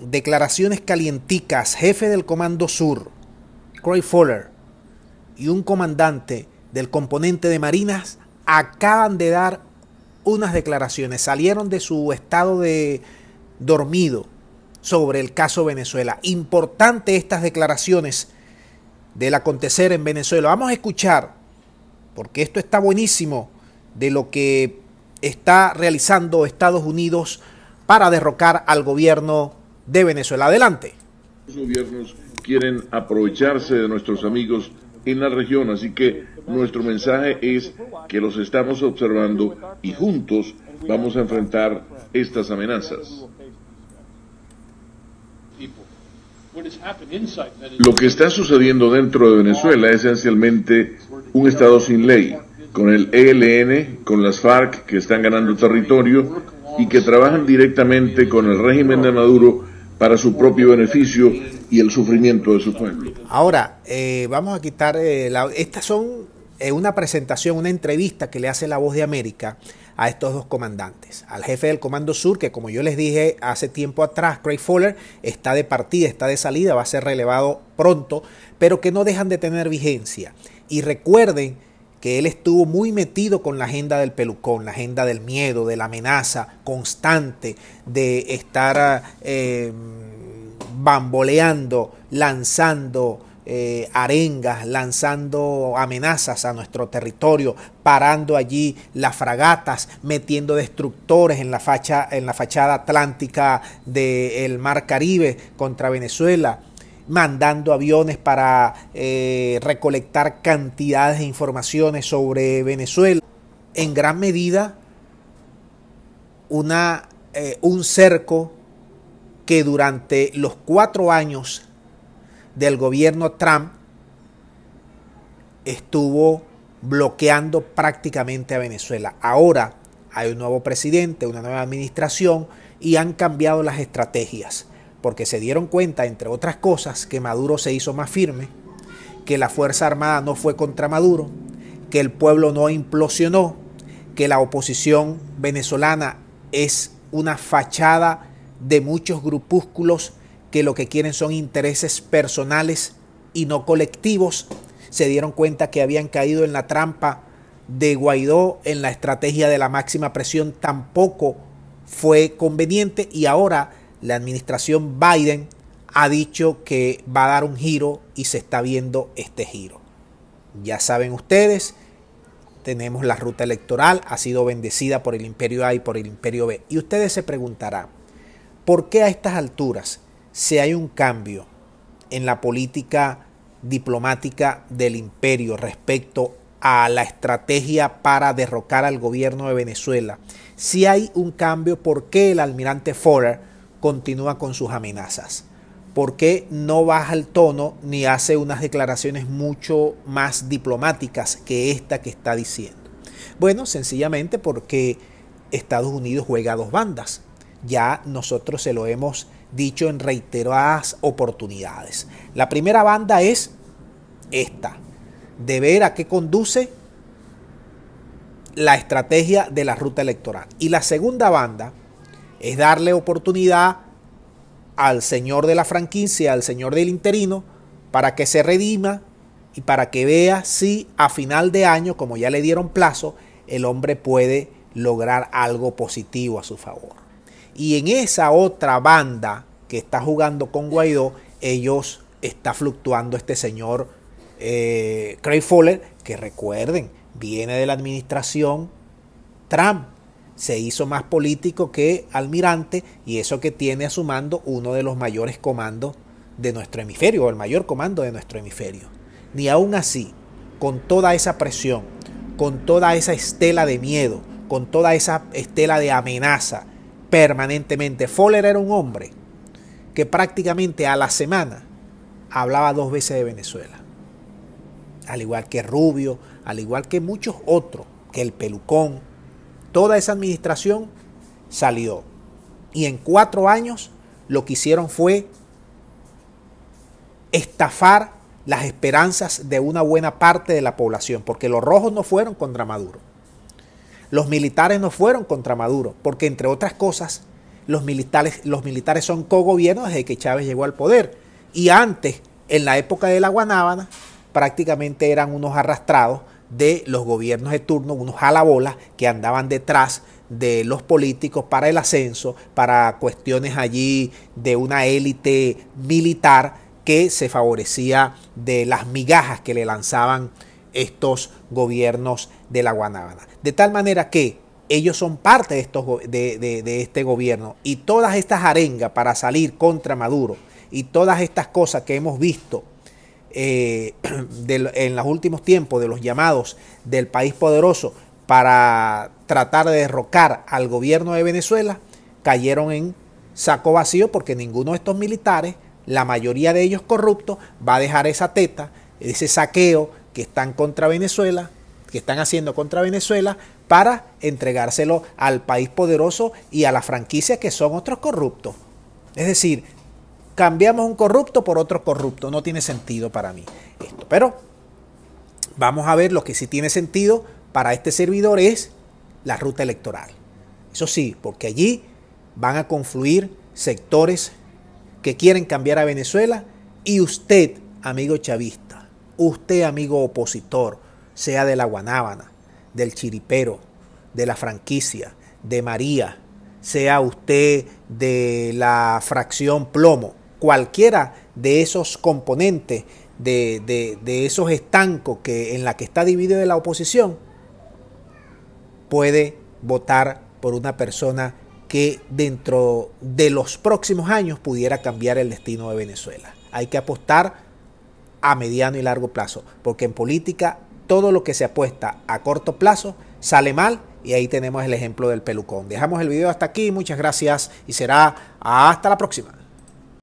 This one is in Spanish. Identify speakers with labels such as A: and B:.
A: declaraciones calienticas, jefe del Comando Sur, Cray Fuller, y un comandante del componente de Marinas acaban de dar unas declaraciones, salieron de su estado de dormido sobre el caso Venezuela. Importante estas declaraciones del acontecer en Venezuela. Vamos a escuchar, porque esto está buenísimo, de lo que está realizando Estados Unidos para derrocar al gobierno de Venezuela. Adelante. Los gobiernos quieren aprovecharse de nuestros amigos en la región, así que nuestro mensaje es que los estamos observando y juntos vamos a enfrentar estas amenazas. Lo que está sucediendo dentro de Venezuela es esencialmente un Estado sin ley, con el ELN, con las FARC que están ganando territorio y que trabajan directamente con el régimen de Maduro para su propio beneficio y el sufrimiento de su pueblo. Ahora, eh, vamos a quitar, eh, estas son eh, una presentación, una entrevista que le hace la voz de América a estos dos comandantes, al jefe del Comando Sur, que como yo les dije hace tiempo atrás, Craig Fuller, está de partida, está de salida, va a ser relevado pronto, pero que no dejan de tener vigencia. Y recuerden él estuvo muy metido con la agenda del pelucón, la agenda del miedo, de la amenaza constante, de estar eh, bamboleando, lanzando eh, arengas, lanzando amenazas a nuestro territorio, parando allí las fragatas, metiendo destructores en la, facha, en la fachada atlántica del mar Caribe contra Venezuela mandando aviones para eh, recolectar cantidades de informaciones sobre Venezuela. En gran medida, una, eh, un cerco que durante los cuatro años del gobierno Trump estuvo bloqueando prácticamente a Venezuela. Ahora hay un nuevo presidente, una nueva administración y han cambiado las estrategias porque se dieron cuenta, entre otras cosas, que Maduro se hizo más firme, que la Fuerza Armada no fue contra Maduro, que el pueblo no implosionó, que la oposición venezolana es una fachada de muchos grupúsculos que lo que quieren son intereses personales y no colectivos, se dieron cuenta que habían caído en la trampa de Guaidó en la estrategia de la máxima presión tampoco fue conveniente y ahora la administración Biden ha dicho que va a dar un giro y se está viendo este giro. Ya saben ustedes, tenemos la ruta electoral, ha sido bendecida por el imperio A y por el imperio B. Y ustedes se preguntarán, ¿por qué a estas alturas, si hay un cambio en la política diplomática del imperio respecto a la estrategia para derrocar al gobierno de Venezuela, si hay un cambio, ¿por qué el almirante Forer, continúa con sus amenazas. ¿Por qué no baja el tono ni hace unas declaraciones mucho más diplomáticas que esta que está diciendo? Bueno, sencillamente porque Estados Unidos juega dos bandas. Ya nosotros se lo hemos dicho en reiteradas oportunidades. La primera banda es esta, de ver a qué conduce la estrategia de la ruta electoral. Y la segunda banda es darle oportunidad al señor de la franquicia, al señor del interino, para que se redima y para que vea si a final de año, como ya le dieron plazo, el hombre puede lograr algo positivo a su favor. Y en esa otra banda que está jugando con Guaidó, ellos está fluctuando este señor eh, Craig Fuller, que recuerden, viene de la administración Trump se hizo más político que almirante y eso que tiene a su mando uno de los mayores comandos de nuestro hemisferio, o el mayor comando de nuestro hemisferio. Ni aún así, con toda esa presión, con toda esa estela de miedo, con toda esa estela de amenaza permanentemente, Foller era un hombre que prácticamente a la semana hablaba dos veces de Venezuela. Al igual que Rubio, al igual que muchos otros, que el Pelucón, toda esa administración salió. Y en cuatro años lo que hicieron fue estafar las esperanzas de una buena parte de la población, porque los rojos no fueron contra Maduro. Los militares no fueron contra Maduro, porque entre otras cosas, los militares, los militares son cogobierno desde que Chávez llegó al poder. Y antes, en la época de la Guanábana, prácticamente eran unos arrastrados de los gobiernos de turno, unos jalabolas que andaban detrás de los políticos para el ascenso, para cuestiones allí de una élite militar que se favorecía de las migajas que le lanzaban estos gobiernos de la Guanábana. De tal manera que ellos son parte de, estos, de, de este gobierno y todas estas arengas para salir contra Maduro y todas estas cosas que hemos visto eh, en los últimos tiempos de los llamados del país poderoso para tratar de derrocar al gobierno de Venezuela cayeron en saco vacío porque ninguno de estos militares, la mayoría de ellos corruptos, va a dejar esa teta, ese saqueo que están contra Venezuela, que están haciendo contra Venezuela para entregárselo al país poderoso y a la franquicia que son otros corruptos. Es decir, cambiamos un corrupto por otro corrupto. No tiene sentido para mí esto. Pero vamos a ver lo que sí tiene sentido para este servidor es la ruta electoral. Eso sí, porque allí van a confluir sectores que quieren cambiar a Venezuela y usted, amigo chavista, usted, amigo opositor, sea de la Guanábana, del Chiripero, de la franquicia, de María, sea usted de la fracción plomo, cualquiera de esos componentes, de, esos estancos que, en la que está dividida la oposición, puede votar por una persona que dentro de los próximos años pudiera cambiar el destino de Venezuela. Hay que apostar a mediano y largo plazo, porque en política todo lo que se apuesta a corto plazo sale mal y ahí tenemos el ejemplo del pelucón. Dejamos el video hasta aquí, muchas gracias y será hasta la próxima.